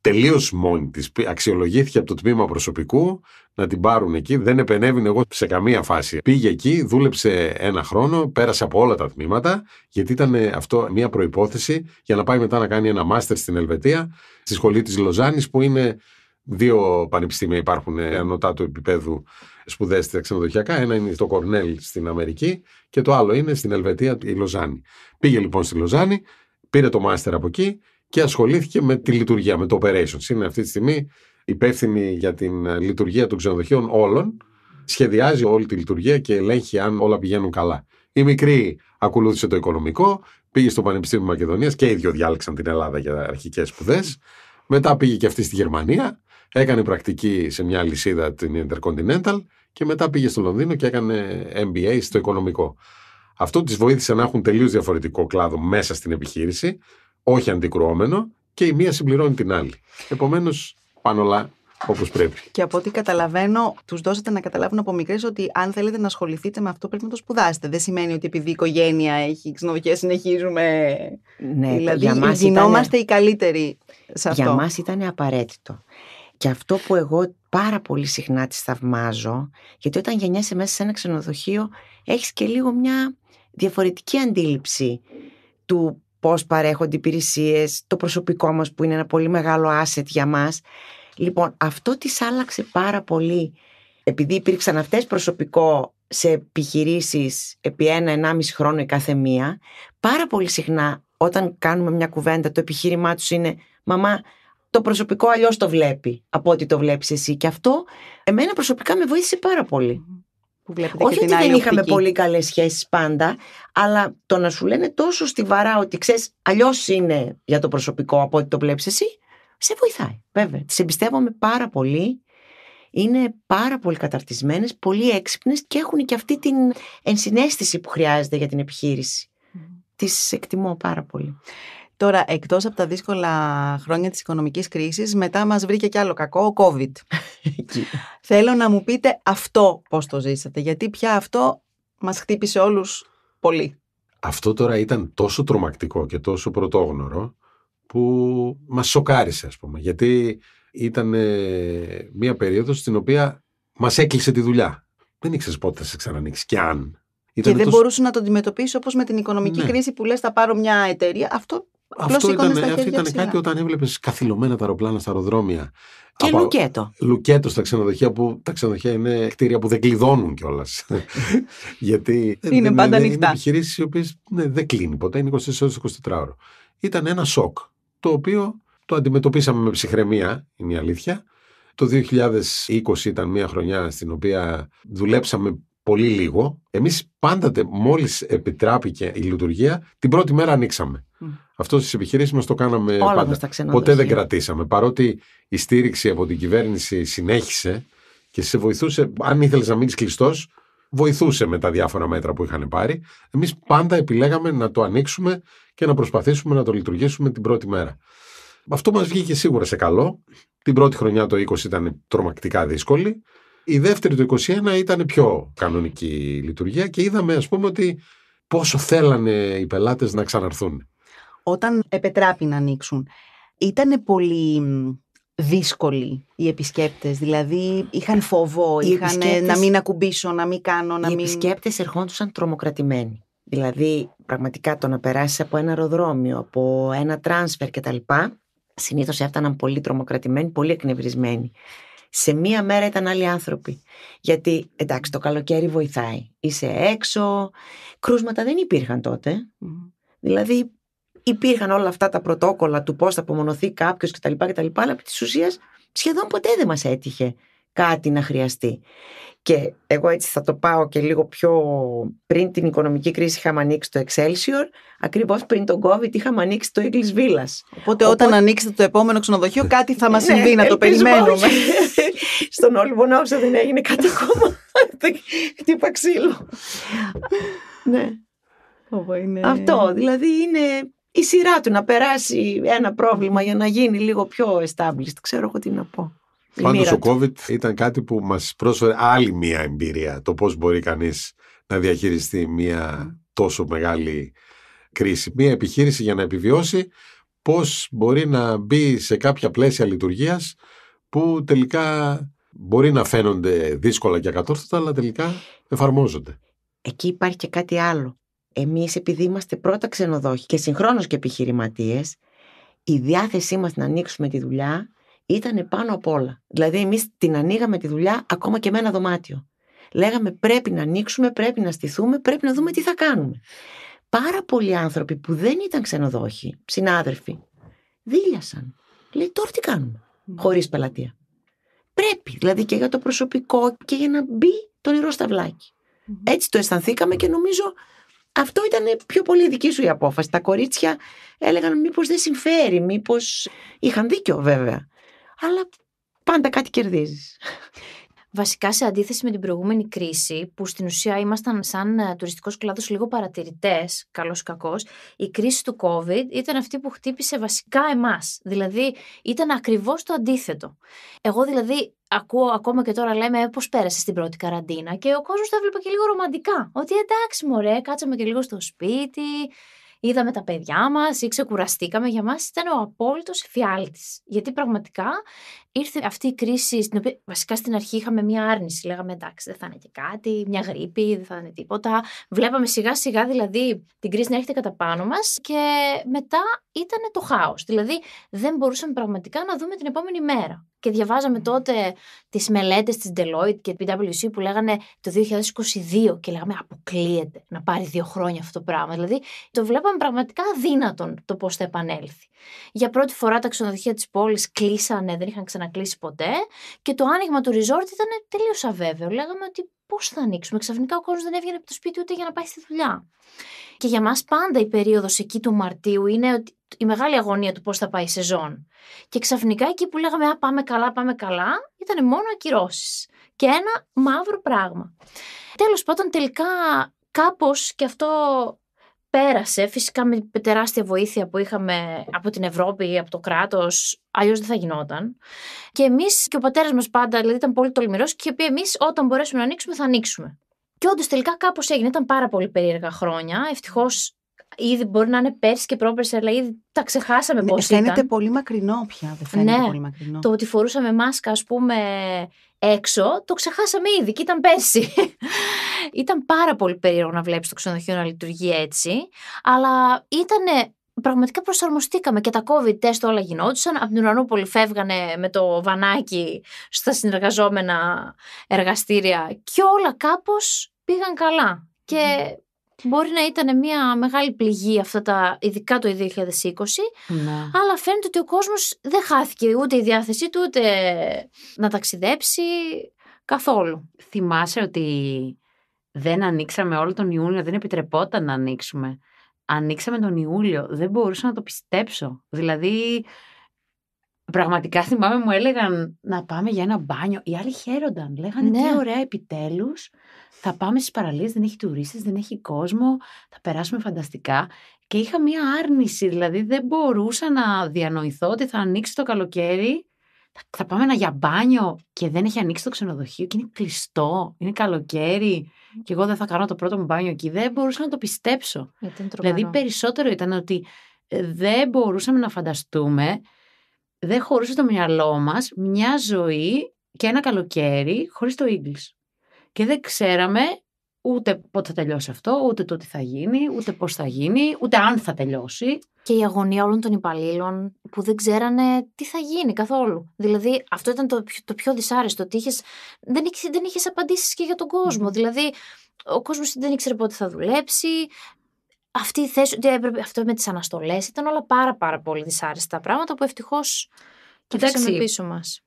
[SPEAKER 5] τελείως μόνη της. Αξιολογήθηκε από το τμήμα προσωπικού να την πάρουν εκεί. Δεν επενέβηνε εγώ σε καμία φάση. Πήγε εκεί, δούλεψε ένα χρόνο, πέρασε από όλα τα τμήματα, γιατί ήταν αυτό μια προπόθεση για να πάει μετά να κάνει ένα μάστερ στην Ελβετία, στη σχολή της Λοζάνης, που είναι δύο πανεπιστήμια υπάρχουν ε, ανωτά του επίπεδου σπουδές ξενοδοχειακά. Ένα είναι στο Κορνέλ στην Αμερική και το άλλο είναι στην Ελβετία, η Λοζάνη. Πήγε λοιπόν στη Λοζάνη, πήρε το μάστερ από εκεί και ασχολήθηκε με τη λειτουργία, με το operations. Είναι αυτή τη στιγμή υπεύθυνη για την ε, λειτουργία των ξενοδοχείων όλων. Σχεδιάζει όλη τη λειτουργία και ελέγχει αν όλα πηγαίνουν καλά. Η μικρή ακολούθησε το οικονομικό, πήγε στο Πανεπιστήμιο Μακεδονίας και οι δύο διάλεξαν την Ελλάδα για αρχικές σπουδές. Μετά πήγε και αυτή στη Γερμανία, έκανε πρακτική σε μια λυσίδα την Intercontinental και μετά πήγε στο Λονδίνο και έκανε MBA στο οικονομικό. Αυτό της βοήθησε να έχουν τελείως διαφορετικό κλάδο μέσα στην επιχείρηση, όχι αντικρουόμενο και η μία συμπληρώνει την άλλη. Επομένως, πάνω όλα όπως πρέπει.
[SPEAKER 1] Και από ό,τι καταλαβαίνω, τους δώσατε να καταλάβουν από μικρές ότι αν θέλετε να ασχοληθείτε με αυτό, πρέπει να το σπουδάσετε. Δεν σημαίνει ότι επειδή η οικογένεια έχει ξενοδοχεία, συνεχίζουμε. Ναι, δηλαδή, για μας γινόμαστε οι καλύτεροι
[SPEAKER 2] σε αυτό. Για μα ήταν απαραίτητο. Και αυτό που εγώ πάρα πολύ συχνά τις θαυμάζω, γιατί όταν γεννιέσαι μέσα σε ένα ξενοδοχείο έχεις και λίγο μια διαφορετική αντίληψη του πώς παρέχονται οι υπηρεσίες, το προσωπικό μας που είναι ένα πολύ μεγάλο asset για μας. Λοιπόν, αυτό τις άλλαξε πάρα πολύ. Επειδή υπήρξαν αυτές προσωπικό σε επιχειρήσεις επί ένα-ενάμιση χρόνο η κάθε μία, πάρα πολύ συχνά όταν κάνουμε μια κουβέντα το επιχείρημά τους είναι «Μαμά, το προσωπικό αλλιώς το βλέπει από ό,τι το βλέπεις εσύ. Και αυτό εμένα προσωπικά με βοήθησε πάρα πολύ. Που Όχι ότι δεν είχαμε πολύ καλές σχέσεις πάντα, αλλά το να σου λένε τόσο στιβαρά ότι ξέρεις αλλιώς είναι για το προσωπικό από ό,τι το βλέπεις εσύ, σε βοηθάει. Βέβαια, τις εμπιστεύομαι πάρα πολύ. Είναι πάρα πολύ καταρτισμένες, πολύ έξυπνες και έχουν και αυτή την ενσυναίσθηση που χρειάζεται για την επιχείρηση. Mm. Τις εκτιμώ πάρα πολύ. Τώρα, εκτός από τα δύσκολα
[SPEAKER 1] χρόνια της οικονομικής κρίσης, μετά μας βρήκε κι άλλο κακό, ο COVID. Θέλω να μου πείτε αυτό πώς το ζήσατε, γιατί πια αυτό μας χτύπησε όλους πολύ.
[SPEAKER 5] Αυτό τώρα ήταν τόσο τρομακτικό και τόσο πρωτόγνωρο που μας σοκάρισε ας πούμε γιατί ήταν ε, μια περίοδος στην οποία μας έκλεισε τη δουλειά. Δεν ήξερες πότε θα σε ξανανοίξεις και αν. Ήτανε και δεν τόσο... μπορούσε
[SPEAKER 1] να το αντιμετωπίσεις όπως με την οικονομική ναι. κρίση που λες Θα πάρω μια εταιρεία. Αυτό αυτό ήταν, ήταν κάτι όταν
[SPEAKER 5] έβλεπες καθυλωμένα τα αεροπλάνα στα αεροδρόμια. Και λουκέτο. Λουκέτο στα ξενοδοχεία που τα ξενοδοχεία είναι κτίρια που δεν κλειδώνουν κιόλας. Γιατί είναι, είναι πάντα ανοιχτά. Είναι επιχειρήσεις οι οποίες ναι, δεν κλείνει ποτέ, είναι 24 ώρε 24 Ήταν ένα σοκ το οποίο το αντιμετωπίσαμε με ψυχραιμία, είναι η αλήθεια. Το 2020 ήταν μια χρονιά στην οποία δουλέψαμε πολύ λίγο. εμείς πάντα μόλις επιτράπηκε η λειτουργία, την πρώτη μέρα ανοίξαμε. Αυτό στις επιχειρήσεις μας το κάναμε Όλα πάντα. τα Ποτέ δεν κρατήσαμε. Παρότι η στήριξη από την κυβέρνηση συνέχισε και σε βοηθούσε, αν ήθελες να μείνεις κλειστός, βοηθούσε με τα διάφορα μέτρα που είχαν πάρει. Εμείς πάντα επιλέγαμε να το ανοίξουμε και να προσπαθήσουμε να το λειτουργήσουμε την πρώτη μέρα. Αυτό μας βγήκε σίγουρα σε καλό. Την πρώτη χρονιά το 20 ήταν τρομακτικά δύσκολη. Η δεύτερη του 2021 ήταν πιο κανονική λειτουργία και είδαμε ας πούμε ότι πόσο θέλανε οι πελάτες να ξαναρθούν.
[SPEAKER 1] Όταν επετράπη να ανοίξουν, ήταν
[SPEAKER 2] πολύ δύσκολοι οι επισκέπτες. Δηλαδή είχαν φόβο, είχαν να μην
[SPEAKER 1] ακουμπήσω, να μην κάνω, να οι μην... Οι επισκέπτες
[SPEAKER 2] ερχόντουσαν τρομοκρατημένοι. Δηλαδή πραγματικά το να περάσεις από ένα αεροδρόμιο, από ένα τράνσφερ κτλ. Συνήθως έφταναν πολύ τρομοκρατημένοι, πολύ εκνευρισμένοι. Σε μία μέρα ήταν άλλοι άνθρωποι. Γιατί εντάξει, το καλοκαίρι βοηθάει. Είσαι έξω. Κρούσματα δεν υπήρχαν τότε. Δηλαδή υπήρχαν όλα αυτά τα πρωτόκολλα του πώς θα απομονωθεί κάποιος τα κτλ αλλά επί της ουσίας σχεδόν ποτέ δεν μας έτυχε κάτι να χρειαστεί. Και εγώ έτσι θα το πάω και λίγο πιο πριν την οικονομική κρίση είχαμε ανοίξει το Excelsior, ακριβώς πριν τον COVID είχαμε ανοίξει το Eagles Villas. Οπότε, όταν ανοίξετε το επόμενο ξενοδοχείο κάτι θα μας ναι, συμβεί, να το περιμένουμε. Στον όσο δεν έγινε κάτι ακόμα. Χτύπα ξύλο. ναι. Είναι... Αυτό, δηλαδή είναι η σειρά του να περάσει ένα πρόβλημα για να γίνει λίγο πιο established. Ξέρω εγώ τι να πω.
[SPEAKER 5] Πάντω ο COVID ήταν κάτι που μας πρόσφερε άλλη μία εμπειρία. Το πώς μπορεί κανείς να διαχειριστεί μία τόσο μεγάλη κρίση. Μία επιχείρηση για να επιβιώσει, πώς μπορεί να μπει σε κάποια πλαίσια λειτουργίας που τελικά μπορεί να φαίνονται δύσκολα και ακατόρθωτα, αλλά τελικά εφαρμόζονται.
[SPEAKER 2] Εκεί υπάρχει και κάτι άλλο. Εμείς επειδή είμαστε πρώτα ξενοδόχοι και συγχρόνως και επιχειρηματίες, η διάθεσή μας να ανοίξουμε τη δουλειά ήταν πάνω απ' όλα. Δηλαδή, εμείς την ανοίγαμε τη δουλειά ακόμα και με ένα δωμάτιο. Λέγαμε πρέπει να ανοίξουμε, πρέπει να στηθούμε, πρέπει να δούμε τι θα κάνουμε. Πάρα πολλοί άνθρωποι που δεν ήταν ξενοδόχοι, συνάδελφοι, δίλιασαν. Λέει τώρα τι κάνουμε, ναι. χωρίς πελατεία. Πρέπει, δηλαδή και για το προσωπικό και για να μπει το νερό στα βλάκι. Έτσι το αισθανθήκαμε και νομίζω αυτό ήταν πιο πολύ δική σου η απόφαση. Τα κορίτσια έλεγαν μήπως δεν συμφέρει, μήπως είχαν δίκιο βέβαια αλλά πάντα κάτι κερδίζεις.
[SPEAKER 4] Βασικά σε αντίθεση με την προηγούμενη κρίση που στην ουσία ήμασταν σαν ε, τουριστικός κλάδος λίγο παρατηρητές, καλός κακός, η κρίση του COVID ήταν αυτή που χτύπησε βασικά εμάς. Δηλαδή ήταν ακριβώς το αντίθετο. Εγώ δηλαδή ακούω ακόμα και τώρα λέμε «Ε, πώς πέρασε την πρώτη καραντίνα και ο κόσμος τα έβλεπε και λίγο ρομαντικά. Ότι εντάξει μωρέ, κάτσαμε και λίγο στο σπίτι, είδαμε τα παιδιά μας ή ξεκουραστήκαμε, για μας ήταν ο απόλυτος φιάλτη. Γιατί πραγματικά ήρθε αυτή η κρίση, στην οποία βασικά στην αρχή είχαμε μία άρνηση. Λέγαμε εντάξει, δεν θα είναι και κάτι, μια γρήπη, δεν θα είναι τίποτα. Βλέπαμε σιγά σιγά δηλαδή την κρίση να έρχεται κατά πάνω μας και μετά ήταν το χάος. Δηλαδή δεν μπορούσαμε πραγματικά να δούμε την επόμενη μέρα. Και διαβάζαμε τότε τις μελέτες της Deloitte και PwC που λέγανε το 2022 και λέγαμε αποκλείεται να πάρει δύο χρόνια αυτό το πράγμα. Δηλαδή το βλέπαμε πραγματικά αδύνατον το πώς θα επανέλθει. Για πρώτη φορά τα ξενοδοχεία της πόλης κλείσανε, δεν είχαν ξανακλείσει ποτέ και το άνοιγμα του resort ήταν τελείως αβέβαιο. Λέγαμε ότι πώς θα ανοίξουμε. Ξαφνικά ο κόσμος δεν έβγαινε από το σπίτι ούτε για να πάει στη δουλειά. Και για μας πάντα η περίοδος εκεί του Μαρτίου είναι η μεγάλη αγωνία του πώς θα πάει η σεζόν. Και ξαφνικά εκεί που λέγαμε Α, πάμε καλά, πάμε καλά, ήταν μόνο ακυρώσεις. Και ένα μαύρο πράγμα. Τέλος πάντων, τελικά κάπως και αυτό πέρασε. Φυσικά με τεράστια βοήθεια που είχαμε από την Ευρώπη, από το κράτος, αλλιώς δεν θα γινόταν. Και εμείς και ο πατέρας μας πάντα, δηλαδή ήταν πολύ τολμηρός και είχε πει: Εμείς όταν μπορέσουμε να ανοίξουμε, θα ανοίξουμε. Και όντως τελικά κάπως έγινε. Ήταν πάρα πολύ περίεργα χρόνια. Ευτυχώς ήδη μπορεί να είναι πέρσι και πρόπερσι, αλλά ήδη τα ξεχάσαμε ναι, πώς ήταν. Φαίνεται πολύ μακρινό πια.
[SPEAKER 1] Δεν φαίνεται ναι, πολύ μακρινό. Το
[SPEAKER 4] ότι φορούσαμε μάσκα, ας πούμε, έξω, το ξεχάσαμε ήδη και ήταν πέρσι. ήταν πάρα πολύ περίεργο να βλέπεις το ξενοδοχείο να λειτουργεί έτσι. Αλλά ήταν πραγματικά προσαρμοστήκαμε και τα COVID test όλα γινόντουσαν. Από την Ουρανόπολη φεύγανε με το βανάκι στα συνεργαζόμενα εργαστήρια και όλα κάπως πήγαν καλά. Και Μπορεί να ήταν μια μεγάλη πληγή αυτά τα, ειδικά το 2020, ναι. αλλά φαίνεται ότι ο κόσμος δεν χάθηκε ούτε η διάθεσή του, ούτε να ταξιδέψει καθόλου.
[SPEAKER 3] Θυμάσαι ότι δεν ανοίξαμε όλο τον Ιούνιο, δεν επιτρεπόταν να ανοίξουμε. Ανοίξαμε τον Ιούλιο, δεν μπορούσα να το πιστέψω. Δηλαδή, πραγματικά θυμάμαι μου έλεγαν να πάμε για ένα μπάνιο. Οι άλλοι χαίρονταν. Λέγανε ναι. τι ωραία επιτέλους. Θα πάμε στις παραλίες, δεν έχει τουρίστες, δεν έχει κόσμο. Θα περάσουμε φανταστικά. Και είχα μία άρνηση, δηλαδή δεν μπορούσα να διανοηθώ ότι θα ανοίξει το καλοκαίρι. Θα πάμε ένα για μπάνιο και δεν έχει ανοίξει το ξενοδοχείο και είναι κλειστό, είναι καλοκαίρι και εγώ δεν θα κάνω το πρώτο μου μπάνιο εκεί. Δεν μπορούσα να το πιστέψω.
[SPEAKER 4] Ε, δηλαδή
[SPEAKER 3] περισσότερο ήταν ότι ε, δεν μπορούσαμε να φανταστούμε δεν χωρούσε το μυαλό μας μια ζωή και ένα καλοκαίρι χωρίς το English. Και δεν ξέραμε ούτε πότε θα τελειώσει αυτό, ούτε το τι θα γίνει, ούτε πώς
[SPEAKER 4] θα γίνει, ούτε αν θα τελειώσει. Και η αγωνία όλων των υπαλλήλων που δεν ξέρανε τι θα γίνει καθόλου. Δηλαδή αυτό ήταν το, πιο, το πιο δυσάρεστο, ότι είχες, δεν, δεν είχες και για τον κόσμο. Δηλαδή ο κόσμος δεν ήξερε πότε θα δουλέψει, αυτή η θέση, ότι αυτό με τις αναστολές ήταν όλα πάρα πάρα πολύ δυσάρεστα πράγματα που ευτυχώς κοιτάξαμε πίσω μας.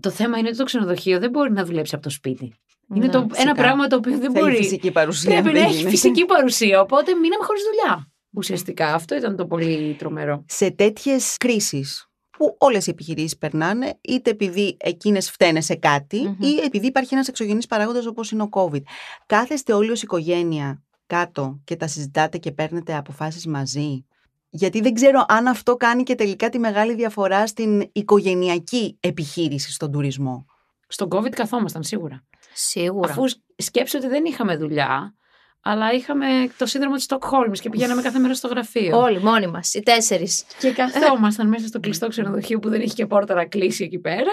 [SPEAKER 4] Το θέμα είναι ότι το ξενοδοχείο δεν μπορεί να δουλέψει από το σπίτι.
[SPEAKER 3] Είναι ναι, το, ένα πράγμα το οποίο δεν μπορεί. Φυσική παρουσία. Πρέπει να έχει φυσική παρουσία. Οπότε μείναμε χωρίς δουλειά. Ουσιαστικά αυτό ήταν το πολύ τρομερό. Σε τέτοιες κρίσεις που όλες
[SPEAKER 1] οι επιχειρήσεις περνάνε, είτε επειδή εκείνες φταίνε σε κάτι, mm-hmm. ή επειδή υπάρχει ένας εξωγενής παράγοντας όπως είναι ο COVID. Κάθεστε όλοι ως οικογένεια κάτω και τα συζητάτε και παίρνετε αποφάσεις μαζί. Γιατί δεν ξέρω αν αυτό κάνει και τελικά τη μεγάλη διαφορά στην
[SPEAKER 3] οικογενειακή επιχείρηση στον τουρισμό. Στον COVID καθόμασταν σίγουρα. Σίγουρα. Αφού σκέψε ότι δεν είχαμε δουλειά, αλλά είχαμε το σύνδρομο της Στοκχόλμης και πηγαίναμε κάθε μέρα στο γραφείο. Όλοι, μόνοι μας, οι τέσσερις. Και καθόμασταν μέσα στο κλειστό ξενοδοχείο που δεν
[SPEAKER 4] είχε και πόρτα να κλείσει εκεί πέρα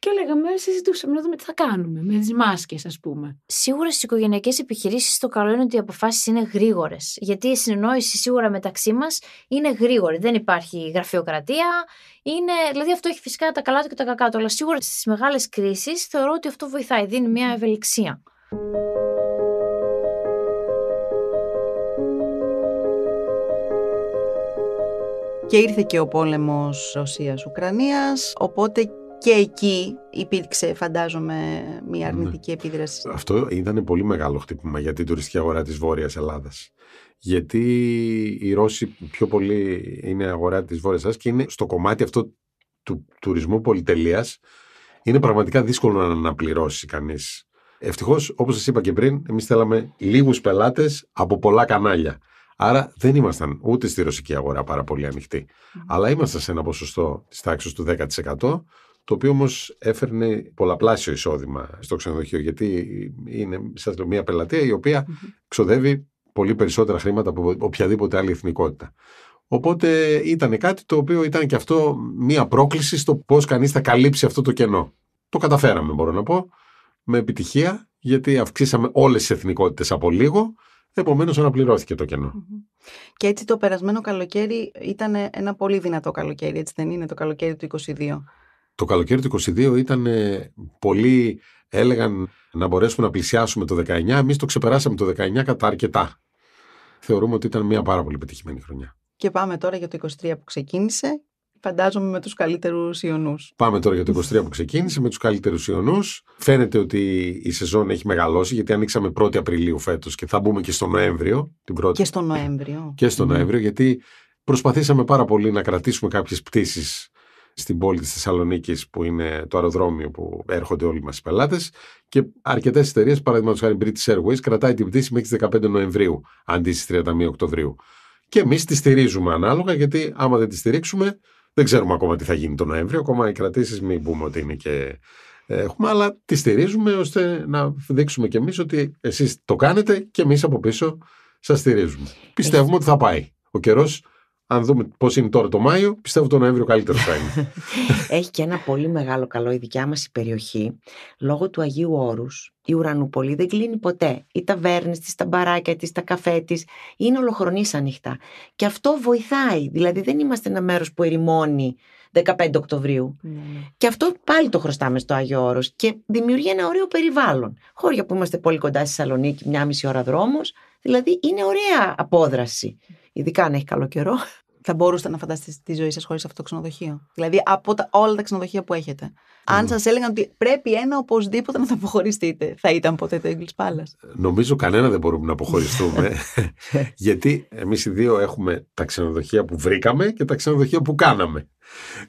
[SPEAKER 4] και λέγαμε, συζητούσαμε να δούμε τι θα κάνουμε με τις μάσκες, ας πούμε. Σίγουρα στις οικογενειακές επιχειρήσεις το καλό είναι ότι οι αποφάσεις είναι γρήγορες. Γιατί η συνεννόηση σίγουρα μεταξύ μας είναι γρήγορη. Δεν υπάρχει γραφειοκρατία. Είναι... Δηλαδή αυτό έχει φυσικά τα καλά του και τα κακά του. Αλλά σίγουρα στις μεγάλες κρίσεις θεωρώ ότι αυτό βοηθάει. Δίνει μια ευελιξία.
[SPEAKER 1] Και ήρθε και ο πόλεμος Ρωσίας-Ουκρανίας, οπότε και εκεί υπήρξε, φαντάζομαι, μια ναι. αρνητική επίδραση.
[SPEAKER 5] Αυτό ήταν πολύ μεγάλο χτύπημα για την τουριστική αγορά της Βόρειας Ελλάδας. Γιατί οι Ρώσοι πιο πολύ είναι αγορά της Βόρειας Ελλάδας και είναι στο κομμάτι αυτό του τουρισμού πολυτελείας είναι πραγματικά δύσκολο να αναπληρώσει κανείς. Ευτυχώς, όπως σας είπα και πριν, εμείς θέλαμε λίγους πελάτες από πολλά κανάλια. Άρα δεν ήμασταν ούτε στη ρωσική αγορά πάρα πολύ ανοιχτοί. Αλλά ήμασταν σε ένα ποσοστό της τάξης του 10%, το οποίο όμως έφερνε πολλαπλάσιο εισόδημα στο ξενοδοχείο, γιατί είναι, σας λέω, μια πελατεία η οποία ξοδεύει πολύ περισσότερα χρήματα από οποιαδήποτε άλλη εθνικότητα. Οπότε ήταν κάτι το οποίο ήταν και αυτό μια πρόκληση στο πώς κανείς θα καλύψει αυτό το κενό. Το καταφέραμε μπορώ να πω με επιτυχία γιατί αυξήσαμε όλες τις εθνικότητες από λίγο Επομένως, αναπληρώθηκε το κενό.
[SPEAKER 1] Και έτσι το περασμένο καλοκαίρι ήταν ένα πολύ δυνατό καλοκαίρι, έτσι δεν είναι το καλοκαίρι του 22.
[SPEAKER 5] Το καλοκαίρι του 22 ήταν πολύ έλεγαν να μπορέσουμε να πλησιάσουμε το 19. Εμείς το ξεπεράσαμε το 19 κατά αρκετά. Θεωρούμε ότι ήταν μια πάρα πολύ πετυχημένη χρονιά.
[SPEAKER 1] Και πάμε τώρα για το 23 που ξεκίνησε. Φαντάζομαι με τους καλύτερους Ιωνούς.
[SPEAKER 5] Πάμε τώρα για το 23 που ξεκίνησε με τους καλύτερους Ιωνούς. Φαίνεται ότι η σεζόν έχει μεγαλώσει γιατί ανοίξαμε 1η Απριλίου φέτος και θα μπούμε και στο Νοέμβριο. Την πρώτη... Και στο Νοέμβριο. Και στο Νοέμβριο, γιατί προσπαθήσαμε πάρα πολύ να κρατήσουμε κάποιες πτήσεις στην πόλη της Θεσσαλονίκης που είναι το αεροδρόμιο που έρχονται όλοι μας οι πελάτες και αρκετές εταιρείες, παραδείγματος χάρη British Airways, κρατάει την πτήση μέχρι τις 15 Νοεμβρίου αντί στις 31 Οκτωβρίου. Και εμείς τη στηρίζουμε ανάλογα γιατί άμα δεν τη στηρίξουμε δεν ξέρουμε ακόμα τι θα γίνει το Νοέμβριο, ακόμα οι κρατήσεις μην πούμε ότι είναι και έχουμε, αλλά τη στηρίζουμε ώστε να δείξουμε κι εμείς ότι εσείς το κάνετε και εμείς από πίσω σας στηρίζουμε. Πιστεύουμε ότι θα πάει. Ο καιρός αν δούμε πώς είναι τώρα το Μάιο, πιστεύω το Νοέμβριο καλύτερο θα είναι.
[SPEAKER 2] Έχει και ένα πολύ μεγάλο καλό η δικιά μας η περιοχή. Λόγω του Αγίου Όρους, η Ουρανούπολη δεν κλείνει ποτέ. Οι ταβέρνες της, τα μπαράκια της, τα καφέ της είναι ολοχρονής ανοιχτά. Και αυτό βοηθάει. Δηλαδή δεν είμαστε ένα μέρος που ερημώνει 15 Οκτωβρίου. Ναι, ναι. Και αυτό πάλι το χρωστάμε στο Άγιο Όρος και δημιουργεί ένα ωραίο περιβάλλον. Χώρια που είμαστε πολύ κοντά στη Θεσσαλονίκη, μια μισή ώρα δρόμος. Δηλαδή είναι ωραία απόδραση ειδικά αν έχει καλό καιρό. Θα μπορούσατε να φανταστείτε τη ζωή σας χωρίς αυτό το ξενοδοχείο. Δηλαδή, από τα,
[SPEAKER 1] όλα τα ξενοδοχεία που έχετε. Mm. Αν σας έλεγαν ότι πρέπει ένα οπωσδήποτε να το αποχωριστείτε, θα ήταν ποτέ το English Palace.
[SPEAKER 5] Νομίζω κανένα δεν μπορούμε να αποχωριστούμε. γιατί εμείς οι δύο έχουμε τα ξενοδοχεία που βρήκαμε και τα ξενοδοχεία που κάναμε.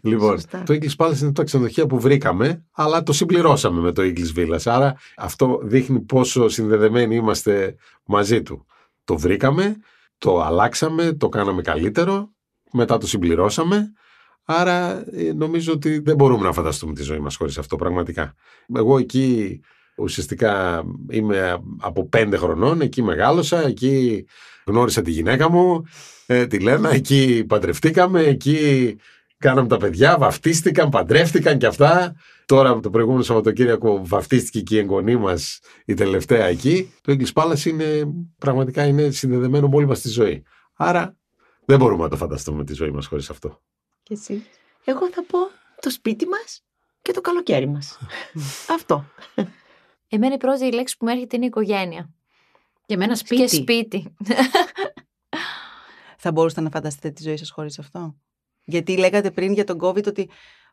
[SPEAKER 5] Λοιπόν, το English Palace είναι τα ξενοδοχεία που βρήκαμε, αλλά το συμπληρώσαμε με το English Villa. Άρα αυτό δείχνει πόσο συνδεδεμένοι είμαστε μαζί του. Το βρήκαμε, το αλλάξαμε, το κάναμε καλύτερο, μετά το συμπληρώσαμε. Άρα ε, νομίζω ότι δεν μπορούμε να φανταστούμε τη ζωή μας χωρίς αυτό πραγματικά. Εγώ εκεί ουσιαστικά είμαι από πέντε χρονών, εκεί μεγάλωσα, εκεί γνώρισα τη γυναίκα μου, ε, τη Λένα, εκεί παντρευτήκαμε, εκεί κάναμε τα παιδιά, βαφτίστηκαν, παντρεύτηκαν και αυτά. Τώρα το προηγούμενο Σαββατοκύριακο βαφτίστηκε και η εγγονή μας, η τελευταία εκεί. Το English Palace είναι, πραγματικά είναι συνδεδεμένο με όλη μας τη ζωή. Άρα δεν μπορούμε να το φανταστούμε τη ζωή μας χωρίς αυτό.
[SPEAKER 2] Και εσύ. Εγώ θα πω το σπίτι μας και το καλοκαίρι μας. αυτό.
[SPEAKER 4] Εμένα η πρώτη λέξη που μου έρχεται είναι η οικογένεια. Και εμένα σπίτι. Και σπίτι.
[SPEAKER 1] θα μπορούσατε να φανταστείτε τη ζωή σας χωρίς αυτό. Γιατί λέγατε πριν για τον COVID ότι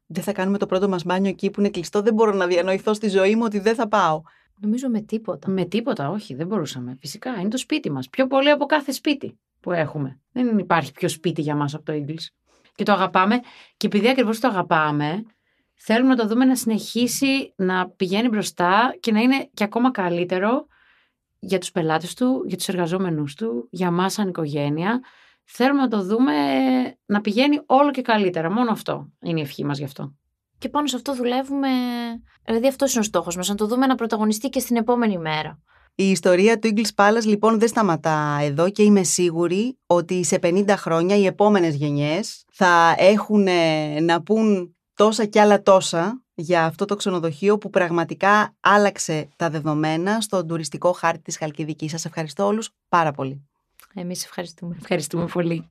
[SPEAKER 1] δεν θα κάνουμε το πρώτο μας μπάνιο εκεί που είναι κλειστό. Δεν μπορώ να διανοηθώ στη ζωή μου ότι δεν θα πάω. Νομίζω με
[SPEAKER 3] τίποτα. Με τίποτα, όχι, δεν μπορούσαμε. Φυσικά είναι το σπίτι μας. Πιο πολύ από κάθε σπίτι που έχουμε. Δεν υπάρχει πιο σπίτι για μας από το English. Και το αγαπάμε. Και επειδή ακριβώς το αγαπάμε, θέλουμε να το δούμε να συνεχίσει να πηγαίνει μπροστά και να είναι και ακόμα καλύτερο για τους πελάτες του, για τους εργαζόμενους του, για μας σαν οικογένεια θέλουμε να το δούμε να πηγαίνει όλο και καλύτερα. Μόνο αυτό είναι η ευχή μας γι' αυτό.
[SPEAKER 4] Και πάνω σε αυτό δουλεύουμε. Δηλαδή, αυτός είναι ο στόχος μας, να το δούμε να πρωταγωνιστεί και στην επόμενη μέρα.
[SPEAKER 1] Η ιστορία του Ingles Palace λοιπόν δεν σταματά εδώ και είμαι σίγουρη ότι σε 50 χρόνια οι επόμενες γενιές θα έχουν ε, να πούν τόσα κι άλλα τόσα για αυτό το ξενοδοχείο που πραγματικά άλλαξε τα δεδομένα στον τουριστικό χάρτη της Χαλκιδικής. Σας ευχαριστώ όλους πάρα πολύ. Εμείς ευχαριστούμε. Ευχαριστούμε
[SPEAKER 2] πολύ.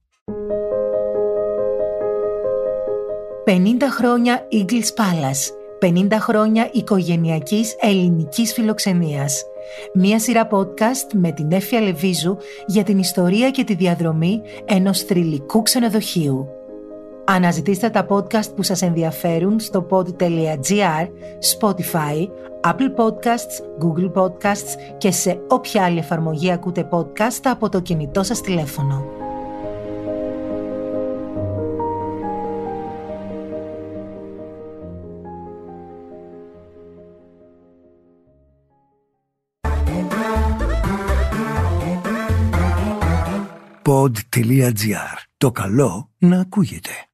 [SPEAKER 2] 50 χρόνια Eagles Palace. 50 χρόνια οικογενειακής ελληνικής φιλοξενίας. Μία σειρά podcast με την έφια Λεβίζου για την ιστορία και τη διαδρομή ενός θρηλυκού ξενοδοχείου. Αναζητήστε τα podcast που σας ενδιαφέρουν στο pod.gr, Spotify, Apple Podcasts, Google Podcasts και σε όποια άλλη εφαρμογή ακούτε podcast από το κινητό σας τηλέφωνο.
[SPEAKER 5] Pod.gr. Το καλό
[SPEAKER 4] να ακούγεται.